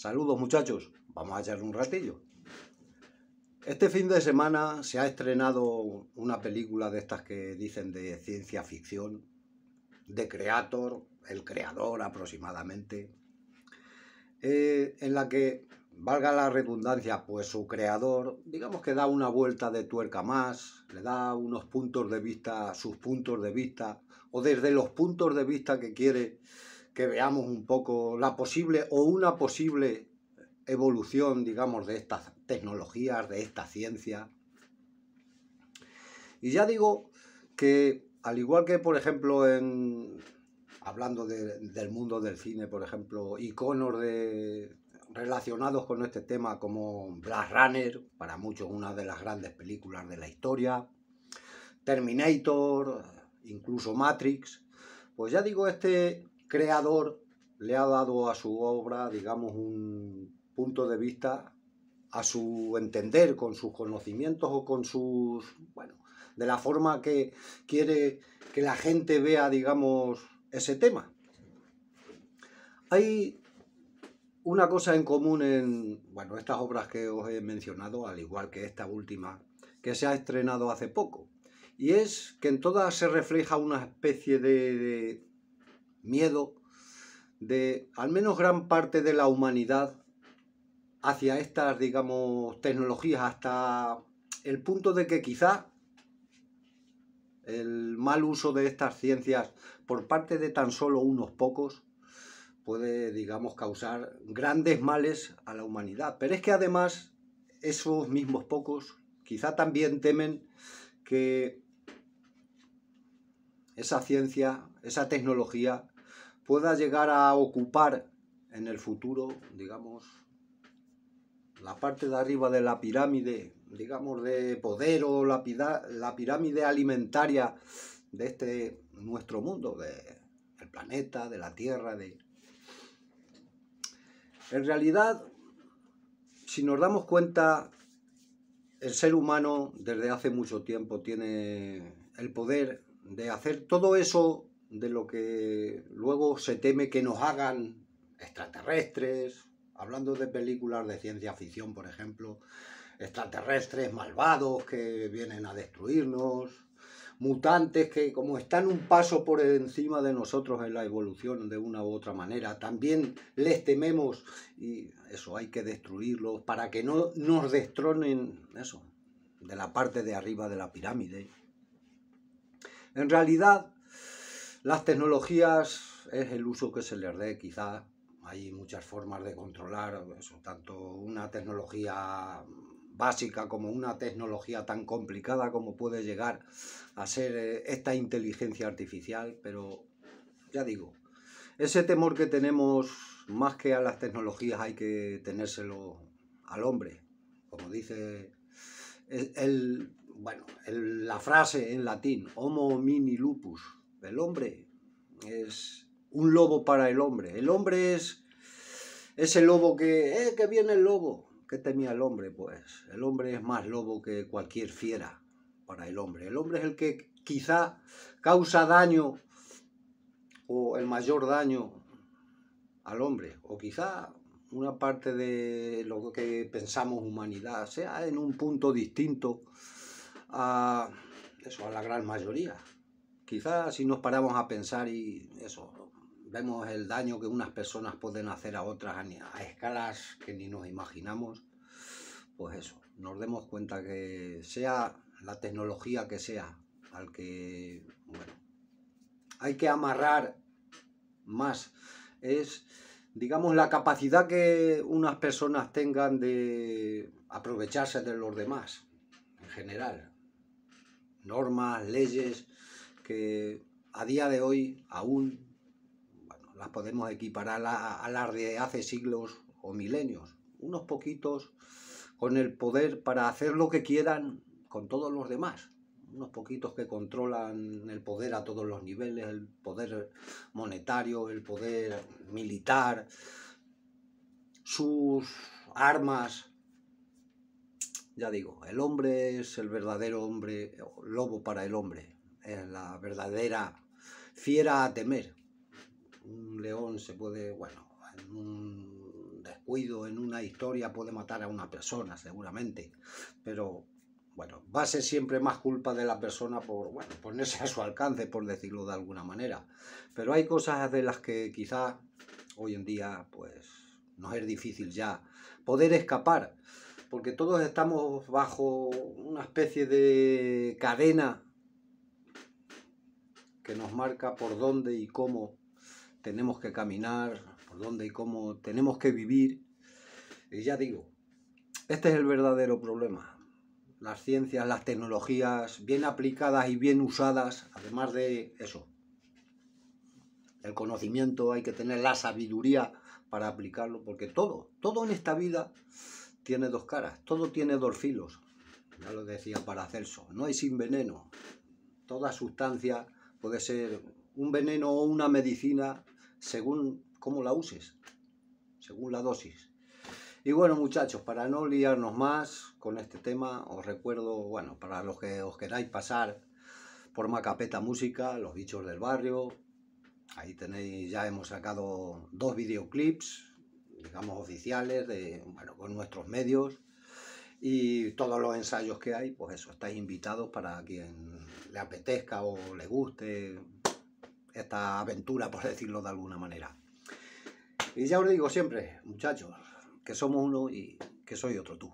Saludos muchachos, vamos a echarle un ratillo. Este fin de semana se ha estrenado una película de estas que dicen de ciencia ficción, de Creator, el creador aproximadamente, eh, en la que, valga la redundancia, pues su creador, digamos que da una vuelta de tuerca más, le da unos puntos de vista, sus puntos de vista, o desde los puntos de vista que quiere que veamos un poco la posible o una posible evolución, digamos, de estas tecnologías, de esta ciencia. Y ya digo que, al igual que, por ejemplo, en, hablando del mundo del cine, por ejemplo, iconos relacionados con este tema como Blade Runner, para muchos una de las grandes películas de la historia, Terminator, incluso Matrix, pues ya digo, este creador le ha dado a su obra, digamos, un punto de vista a su entender, con sus conocimientos o con sus, bueno, de la forma que quiere que la gente vea, digamos, ese tema. Hay una cosa en común en, bueno, estas obras que os he mencionado, al igual que esta última, que se ha estrenado hace poco, y es que en todas se refleja una especie de, de miedo de al menos gran parte de la humanidad hacia estas, digamos, tecnologías, hasta el punto de que quizá el mal uso de estas ciencias por parte de tan solo unos pocos puede, digamos, causar grandes males a la humanidad. Pero es que además esos mismos pocos quizá también temen que esa ciencia, esa tecnología, pueda llegar a ocupar en el futuro, digamos, la parte de arriba de la pirámide, digamos, de poder o la, pirámide alimentaria de este nuestro mundo, de, del planeta, de la Tierra, de... En realidad, si nos damos cuenta, el ser humano desde hace mucho tiempo tiene el poder de hacer todo eso de lo que luego se teme que nos hagan extraterrestres, hablando de películas de ciencia ficción, por ejemplo, extraterrestres malvados que vienen a destruirnos, mutantes que como están un paso por encima de nosotros en la evolución de una u otra manera, también les tememos y eso hay que destruirlos para que no nos destronen eso de la parte de arriba de la pirámide. En realidad, las tecnologías es el uso que se les dé, quizás hay muchas formas de controlar tanto una tecnología básica como una tecnología tan complicada como puede llegar a ser eh, esta inteligencia artificial, pero ya digo, ese temor que tenemos más que a las tecnologías hay que tenérselo al hombre, como dice el, la frase en latín, homo mini lupus, el hombre es un lobo para el hombre. El hombre es ese lobo que, eh, que viene el lobo. ¿Qué temía el hombre? Pues el hombre es más lobo que cualquier fiera para el hombre. El hombre es el que quizá causa daño o el mayor daño al hombre. O quizá una parte de lo que pensamos humanidad sea en un punto distinto a, eso, a la gran mayoría. Quizás si nos paramos a pensar y eso, vemos el daño que unas personas pueden hacer a otras a escalas que ni nos imaginamos, pues eso, nos demos cuenta que sea la tecnología que sea, al que, bueno, hay que amarrar más. Es, digamos, la capacidad que unas personas tengan de aprovecharse de los demás, en general. Normas, leyes, que a día de hoy aún las podemos equiparar a las de hace siglos o milenios. Unos poquitos con el poder para hacer lo que quieran con todos los demás unos poquitos que controlan el poder a todos los niveles, el poder monetario, el poder militar, sus armas. Ya digo, el hombre es el verdadero hombre, lobo para el hombre la verdadera fiera a temer. Un león se puede, bueno, en un descuido, en una historia puede matar a una persona seguramente, pero bueno, va a ser siempre más culpa de la persona por bueno, ponerse a su alcance, por decirlo de alguna manera. Pero hay cosas de las que quizás hoy en día pues No es difícil ya poder escapar, porque todos estamos bajo una especie de cadena que nos marca por dónde y cómo tenemos que caminar, por dónde y cómo tenemos que vivir. Y ya digo, este es el verdadero problema. Las ciencias, las tecnologías bien aplicadas y bien usadas, además de eso, el conocimiento, hay que tener la sabiduría para aplicarlo, porque todo, todo en esta vida tiene dos caras, todo tiene dos filos. Ya lo decía para Paracelso, no hay sin veneno. Toda sustancia puede ser un veneno o una medicina según cómo la uses, según la dosis. Y bueno muchachos, para no liarnos más con este tema, os recuerdo, bueno, para los que os queráis pasar por Macapeta Música, Los Bichos del Barrio, ahí tenéis, ya hemos sacado dos videoclips, digamos oficiales, bueno, con nuestros medios, y todos los ensayos que hay, pues eso, estáis invitados para quien le apetezca o le guste esta aventura, por decirlo de alguna manera. Y ya os digo siempre, muchachos, que somos uno y que soy otro tú.